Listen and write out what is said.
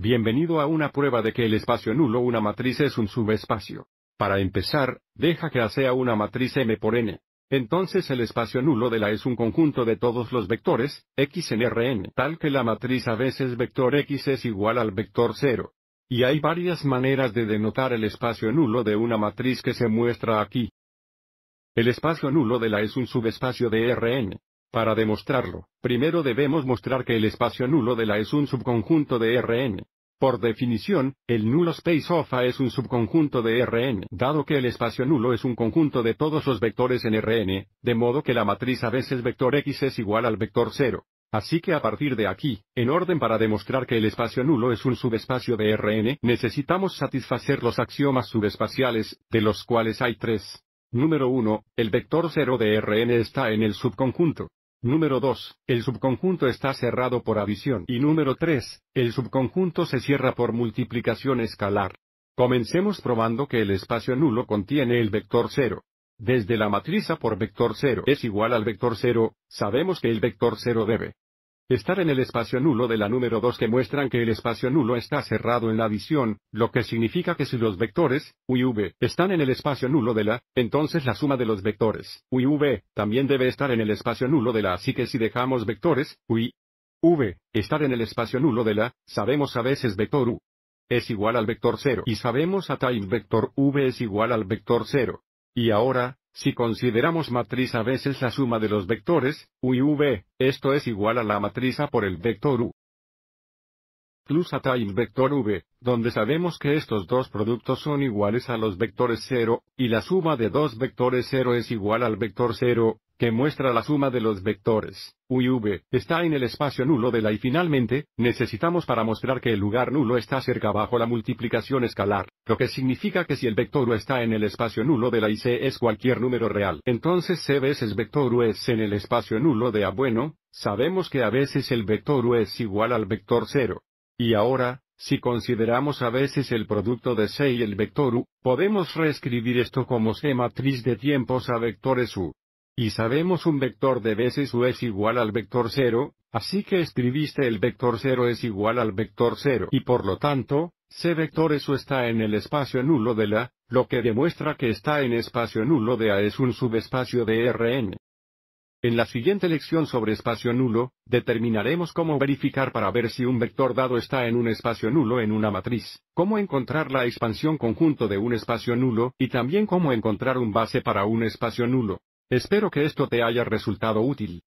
Bienvenido a una prueba de que el espacio nulo una matriz es un subespacio. Para empezar, deja que A sea una matriz M por n. Entonces el espacio nulo de la es un conjunto de todos los vectores, x en Rn, tal que la matriz a veces vector x es igual al vector 0. Y hay varias maneras de denotar el espacio nulo de una matriz que se muestra aquí. El espacio nulo de la es un subespacio de Rn. Para demostrarlo, primero debemos mostrar que el espacio nulo de la es un subconjunto de Rn. Por definición, el nulo space of A es un subconjunto de Rn, dado que el espacio nulo es un conjunto de todos los vectores en Rn, de modo que la matriz A veces vector X es igual al vector 0. Así que a partir de aquí, en orden para demostrar que el espacio nulo es un subespacio de Rn, necesitamos satisfacer los axiomas subespaciales, de los cuales hay tres. Número 1. El vector 0 de Rn está en el subconjunto. Número 2. El subconjunto está cerrado por adición. Y número 3. El subconjunto se cierra por multiplicación escalar. Comencemos probando que el espacio nulo contiene el vector 0. Desde la matriz por vector 0 es igual al vector 0, sabemos que el vector 0 debe estar en el espacio nulo de la número 2 que muestran que el espacio nulo está cerrado en la visión, lo que significa que si los vectores, U y V, están en el espacio nulo de la, entonces la suma de los vectores, U y V, también debe estar en el espacio nulo de la, así que si dejamos vectores, U y V, estar en el espacio nulo de la, sabemos a veces vector U es igual al vector 0 y sabemos a time vector V es igual al vector 0. Y ahora, si consideramos matriz A veces la suma de los vectores, U y V, esto es igual a la matriz A por el vector U plus A times vector V, donde sabemos que estos dos productos son iguales a los vectores 0, y la suma de dos vectores 0 es igual al vector 0, que muestra la suma de los vectores, u y v, está en el espacio nulo de la y finalmente, necesitamos para mostrar que el lugar nulo está cerca bajo la multiplicación escalar, lo que significa que si el vector u está en el espacio nulo de la y c es cualquier número real, entonces c veces vector u es en el espacio nulo de a bueno, sabemos que a veces el vector u es igual al vector 0. Y ahora, si consideramos a veces el producto de C y el vector U, podemos reescribir esto como C matriz de tiempos a vectores U. Y sabemos un vector de veces u es igual al vector 0, así que escribiste el vector 0 es igual al vector 0 y por lo tanto, C vector u está en el espacio nulo de la, lo que demuestra que está en espacio nulo de A es un subespacio de Rn. En la siguiente lección sobre espacio nulo, determinaremos cómo verificar para ver si un vector dado está en un espacio nulo en una matriz, cómo encontrar la expansión conjunto de un espacio nulo y también cómo encontrar un base para un espacio nulo. Espero que esto te haya resultado útil.